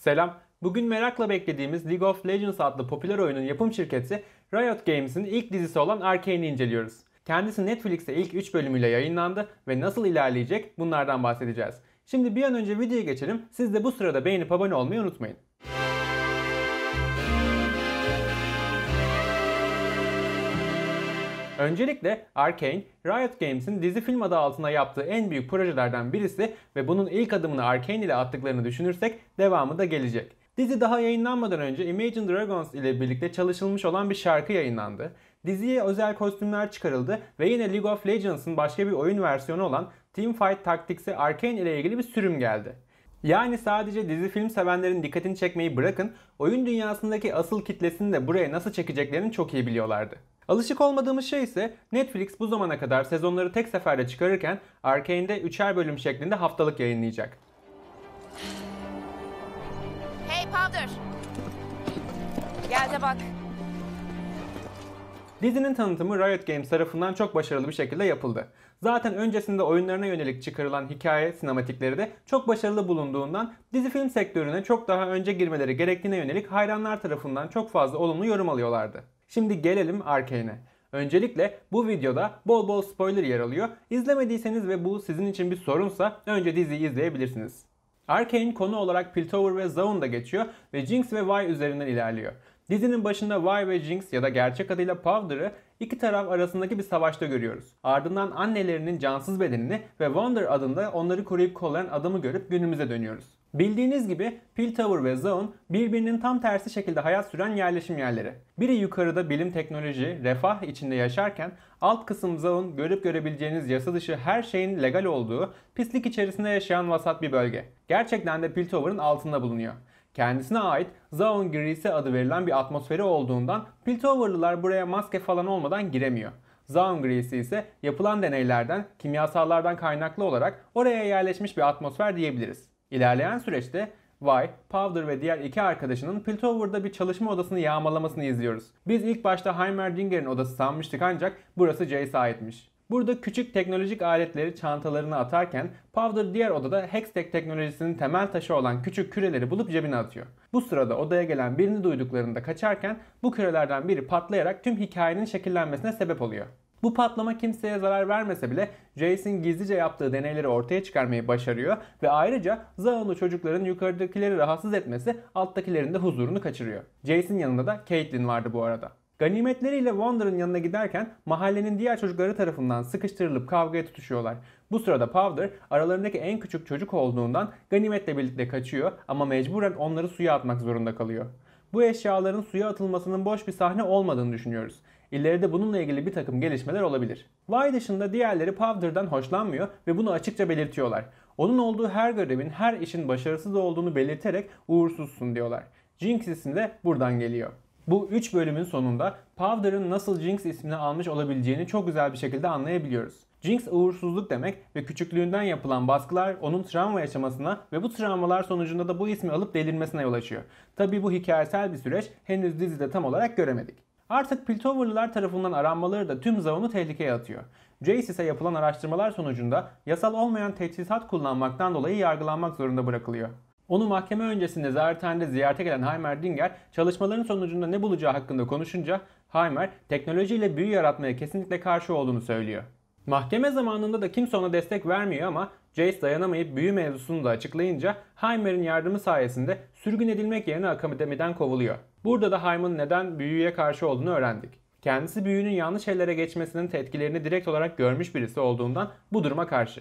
Selam. Bugün merakla beklediğimiz League of Legends adlı popüler oyunun yapım şirketi Riot Games'in ilk dizisi olan Arcane'i inceliyoruz. Kendisi Netflix'te ilk 3 bölümüyle yayınlandı ve nasıl ilerleyecek bunlardan bahsedeceğiz. Şimdi bir an önce videoya geçelim. Siz de bu sırada beğenip abone olmayı unutmayın. Öncelikle Arkane, Riot Games'in dizi film adı altında yaptığı en büyük projelerden birisi ve bunun ilk adımını Arkane ile attıklarını düşünürsek devamı da gelecek. Dizi daha yayınlanmadan önce Imagine Dragons ile birlikte çalışılmış olan bir şarkı yayınlandı. Diziye özel kostümler çıkarıldı ve yine League of Legends'ın başka bir oyun versiyonu olan Teamfight Tactics'e Arkane ile ilgili bir sürüm geldi. Yani sadece dizi film sevenlerin dikkatini çekmeyi bırakın, oyun dünyasındaki asıl kitlesini de buraya nasıl çekeceklerini çok iyi biliyorlardı. Alışık olmadığımız şey ise Netflix bu zamana kadar sezonları tek seferde çıkarırken Arkane'de üçer bölüm şeklinde haftalık yayınlayacak. Hey Powder! Gel de bak. Dizinin tanıtımı Riot Games tarafından çok başarılı bir şekilde yapıldı. Zaten öncesinde oyunlarına yönelik çıkarılan hikaye sinematikleri de çok başarılı bulunduğundan dizi film sektörüne çok daha önce girmeleri gerektiğine yönelik hayranlar tarafından çok fazla olumlu yorum alıyorlardı. Şimdi gelelim Arkane'e. Öncelikle bu videoda bol bol spoiler yer alıyor. İzlemediyseniz ve bu sizin için bir sorunsa önce diziyi izleyebilirsiniz. Arkane konu olarak Piltover ve Zaun'da geçiyor ve Jinx ve Vi üzerinden ilerliyor. Dizinin başında Vi ve Jinx ya da gerçek adıyla Powder'ı iki taraf arasındaki bir savaşta görüyoruz. Ardından annelerinin cansız bedenini ve Wonder adında onları koruyup kollayan adamı görüp günümüze dönüyoruz. Bildiğiniz gibi Piltover ve Zone birbirinin tam tersi şekilde hayat süren yerleşim yerleri. Biri yukarıda bilim teknoloji, refah içinde yaşarken alt kısım Zone görüp görebileceğiniz yasa dışı her şeyin legal olduğu pislik içerisinde yaşayan vasat bir bölge. Gerçekten de Piltover'ın altında bulunuyor. Kendisine ait Zaun Grease adı verilen bir atmosferi olduğundan Piltoverlılar buraya maske falan olmadan giremiyor. Zaun Grease ise yapılan deneylerden, kimyasallardan kaynaklı olarak oraya yerleşmiş bir atmosfer diyebiliriz. İlerleyen süreçte Vay, Powder ve diğer iki arkadaşının Piltover'da bir çalışma odasını yağmalamasını izliyoruz. Biz ilk başta Heimerdinger'in odası sanmıştık ancak burası Jace'a aitmiş. Burada küçük teknolojik aletleri çantalarına atarken Powder diğer odada Hextech teknolojisinin temel taşı olan küçük küreleri bulup cebine atıyor. Bu sırada odaya gelen birini duyduklarında kaçarken bu kürelerden biri patlayarak tüm hikayenin şekillenmesine sebep oluyor. Bu patlama kimseye zarar vermese bile Jason gizlice yaptığı deneyleri ortaya çıkarmayı başarıyor ve ayrıca Zaon'u çocukların yukarıdakileri rahatsız etmesi alttakilerin de huzurunu kaçırıyor. Jason yanında da Caitlin vardı bu arada. Ganimetleriyle Wander'ın yanına giderken mahallenin diğer çocukları tarafından sıkıştırılıp kavgaya tutuşuyorlar. Bu sırada Powder aralarındaki en küçük çocuk olduğundan Ganimet'le birlikte kaçıyor ama mecburen onları suya atmak zorunda kalıyor. Bu eşyaların suya atılmasının boş bir sahne olmadığını düşünüyoruz. İleride bununla ilgili bir takım gelişmeler olabilir. Vay dışında diğerleri Powder'dan hoşlanmıyor ve bunu açıkça belirtiyorlar. Onun olduğu her görevin, her işin başarısız olduğunu belirterek uğursuzsun diyorlar. Jinx isim de buradan geliyor. Bu 3 bölümün sonunda Powder'ın nasıl Jinx ismini almış olabileceğini çok güzel bir şekilde anlayabiliyoruz. Jinx uğursuzluk demek ve küçüklüğünden yapılan baskılar onun travma yaşamasına ve bu travmalar sonucunda da bu ismi alıp delirmesine yol açıyor. Tabi bu hikayesel bir süreç henüz dizide tam olarak göremedik. Artık Piltoverlılar tarafından aranmaları da tüm zamanı tehlikeye atıyor. Jace ise yapılan araştırmalar sonucunda yasal olmayan teçhizat kullanmaktan dolayı yargılanmak zorunda bırakılıyor. Onu mahkeme öncesi nezarethanede ziyarete gelen Heimerdinger çalışmaların sonucunda ne bulacağı hakkında konuşunca Heimer teknolojiyle büyü yaratmaya kesinlikle karşı olduğunu söylüyor. Mahkeme zamanında da kimse ona destek vermiyor ama Jace dayanamayıp büyü mevzusunu da açıklayınca Heimer'in yardımı sayesinde sürgün edilmek yerine akademiden kovuluyor. Burada da Haim'ın neden büyüye karşı olduğunu öğrendik. Kendisi büyünün yanlış ellere geçmesinin etkilerini direkt olarak görmüş birisi olduğundan bu duruma karşı.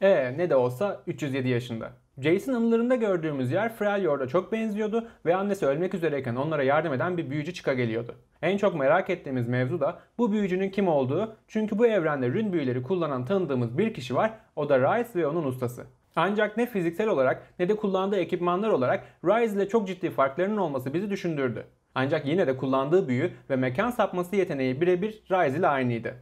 E ne de olsa 307 yaşında. Jason anılarında gördüğümüz yer Freljord'a çok benziyordu ve annesi ölmek üzereyken onlara yardım eden bir büyücü çıka geliyordu. En çok merak ettiğimiz mevzu da bu büyücünün kim olduğu çünkü bu evrende rün büyüleri kullanan tanıdığımız bir kişi var o da Rice ve onun ustası. Ancak ne fiziksel olarak ne de kullandığı ekipmanlar olarak Rise ile çok ciddi farklarının olması bizi düşündürdü. Ancak yine de kullandığı büyü ve mekan sapması yeteneği birebir Rise ile aynıydı.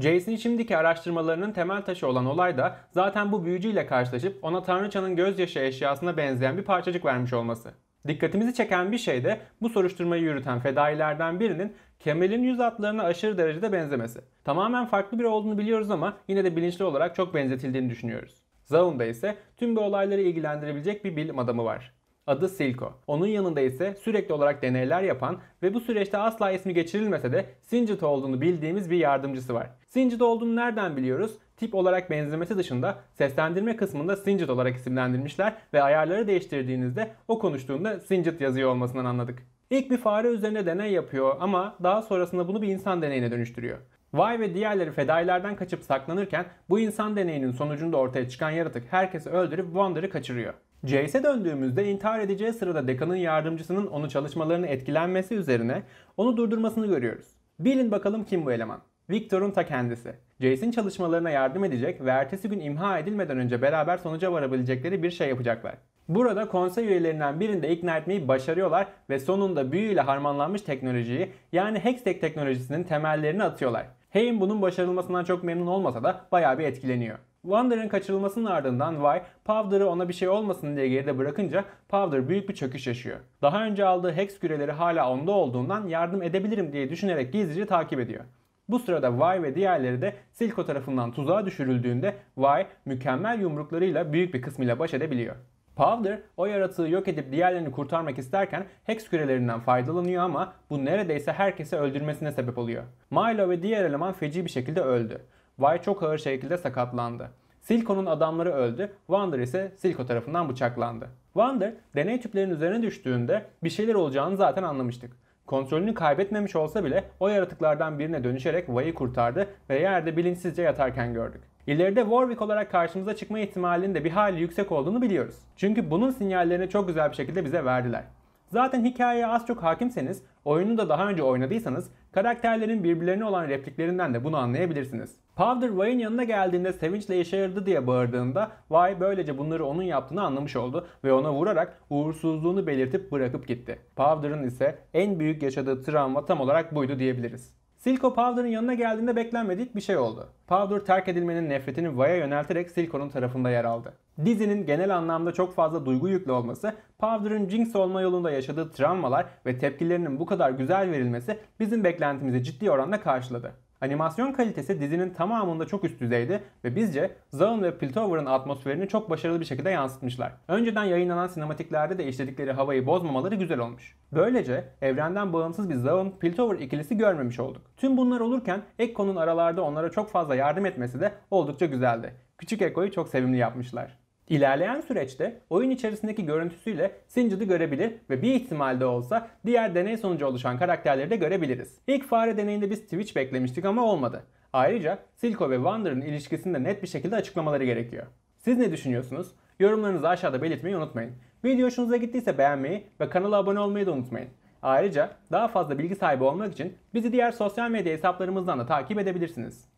Jason'in şimdiki araştırmalarının temel taşı olan olay da zaten bu büyücüyle karşılaşıp ona tanrıçanın gözyaşı eşyasına benzeyen bir parçacık vermiş olması. Dikkatimizi çeken bir şey de bu soruşturmayı yürüten fedailerden birinin Kemal'in yüz atlarına aşırı derecede benzemesi. Tamamen farklı biri olduğunu biliyoruz ama yine de bilinçli olarak çok benzetildiğini düşünüyoruz. Zaun'da ise tüm bu olayları ilgilendirebilecek bir bilim adamı var. Adı Silko. Onun yanında ise sürekli olarak deneyler yapan ve bu süreçte asla ismi geçirilmese de Singed olduğunu bildiğimiz bir yardımcısı var. Singed olduğunu nereden biliyoruz? Tip olarak benzemesi dışında seslendirme kısmında Singed olarak isimlendirmişler ve ayarları değiştirdiğinizde o konuştuğunda Singed yazıyor olmasından anladık. İlk bir fare üzerine deney yapıyor ama daha sonrasında bunu bir insan deneyine dönüştürüyor. Vay ve diğerleri fedailerden kaçıp saklanırken bu insan deneyinin sonucunda ortaya çıkan yaratık herkesi öldürüp Wonder'ı kaçırıyor. Jace'e döndüğümüzde intihar edeceği sırada dekanın yardımcısının onu çalışmalarını etkilenmesi üzerine onu durdurmasını görüyoruz. Bilin bakalım kim bu eleman? Victor'un ta kendisi. Jace'in çalışmalarına yardım edecek ve ertesi gün imha edilmeden önce beraber sonuca varabilecekleri bir şey yapacaklar. Burada konsey üyelerinden birini de ikna etmeyi başarıyorlar ve sonunda büyüyle harmanlanmış teknolojiyi yani Hextech teknolojisinin temellerini atıyorlar. Hayim bunun başarılmasından çok memnun olmasa da bayağı bir etkileniyor. Wander'ın kaçırılmasının ardından Wai, Powder'ı ona bir şey olmasın diye geride bırakınca Powder büyük bir çöküş yaşıyor. Daha önce aldığı Hex küreleri hala onda olduğundan yardım edebilirim diye düşünerek gizlice takip ediyor. Bu sırada Wai ve diğerleri de Silco tarafından tuzağa düşürüldüğünde Wai mükemmel yumruklarıyla büyük bir kısmıyla baş edebiliyor. Powder o yaratığı yok edip diğerlerini kurtarmak isterken Hex kürelerinden faydalanıyor ama bu neredeyse herkese öldürmesine sebep oluyor. Milo ve diğer eleman feci bir şekilde öldü. White çok ağır şekilde sakatlandı. Silco'nun adamları öldü, Wander ise Silco tarafından bıçaklandı. Wander, deney tüplerinin üzerine düştüğünde bir şeyler olacağını zaten anlamıştık. Kontrolünü kaybetmemiş olsa bile o yaratıklardan birine dönüşerek Vay'ı kurtardı ve yerde bilinçsizce yatarken gördük. İleride Warwick olarak karşımıza çıkma ihtimalinin de bir hali yüksek olduğunu biliyoruz. Çünkü bunun sinyallerini çok güzel bir şekilde bize verdiler. Zaten hikayeye az çok hakimseniz, oyunu da daha önce oynadıysanız karakterlerin birbirlerine olan repliklerinden de bunu anlayabilirsiniz. Powder Vay'ın yanına geldiğinde sevinçle işe diye bağırdığında Vay böylece bunları onun yaptığını anlamış oldu ve ona vurarak uğursuzluğunu belirtip bırakıp gitti. Powder'ın ise en büyük yaşadığı travma tam olarak buydu diyebiliriz. Silko Powder'ın yanına geldiğinde beklenmedik bir şey oldu. Powder terk edilmenin nefretini Vay'a yönelterek Silko'nun tarafında yer aldı. Dizinin genel anlamda çok fazla duygu yüklü olması, Powder'ın Jinx olma yolunda yaşadığı travmalar ve tepkilerinin bu kadar güzel verilmesi bizim beklentimizi ciddi oranda karşıladı. Animasyon kalitesi dizinin tamamında çok üst düzeydi ve bizce Zaun ve Piltover'ın atmosferini çok başarılı bir şekilde yansıtmışlar. Önceden yayınlanan sinematiklerde de işledikleri havayı bozmamaları güzel olmuş. Böylece evrenden bağımsız bir Zaun Piltover ikilisi görmemiş olduk. Tüm bunlar olurken Ekko'nun aralarda onlara çok fazla yardım etmesi de oldukça güzeldi. Küçük Ekko'yu çok sevimli yapmışlar. İlerleyen süreçte oyun içerisindeki görüntüsüyle Singed'ı görebilir ve bir ihtimalde olsa diğer deney sonucu oluşan karakterleri de görebiliriz. İlk fare deneyinde biz Twitch beklemiştik ama olmadı. Ayrıca Silco ve Wander'ın ilişkisinde net bir şekilde açıklamaları gerekiyor. Siz ne düşünüyorsunuz? Yorumlarınızı aşağıda belirtmeyi unutmayın. Video hoşunuza gittiyse beğenmeyi ve kanala abone olmayı da unutmayın. Ayrıca daha fazla bilgi sahibi olmak için bizi diğer sosyal medya hesaplarımızdan da takip edebilirsiniz.